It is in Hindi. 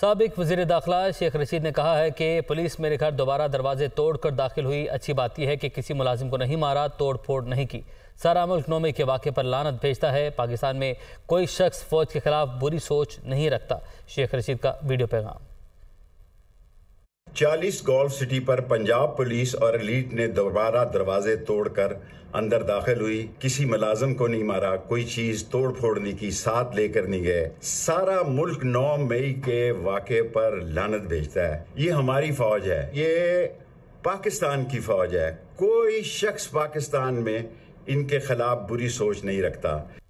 सबक वजीर दाखिला शेख रशीद ने कहा है कि पुलिस मेरे घर दोबारा दरवाजे तोड़ कर दाखिल हुई अच्छी बात यह है कि किसी मुलाजिम को नहीं मारा तोड़ फोड़ नहीं की सारा मुल्क नोमे के वाक़े पर लानत भेजता है पाकिस्तान में कोई शख्स फौज के खिलाफ बुरी सोच नहीं रखता शेख रशीद का वीडियो पैगाम चालीस गोल्फ सिटी पर पंजाब पुलिस और लीड ने दोबारा दरवाजे तोड़कर अंदर दाखिल हुई किसी मुलाजम को नहीं मारा कोई चीज तोड़ फोड़ने की साथ लेकर नहीं गए सारा मुल्क 9 मई के वाक़े पर लानत भेजता है ये हमारी फौज है ये पाकिस्तान की फौज है कोई शख्स पाकिस्तान में इनके खिलाफ बुरी सोच नहीं रखता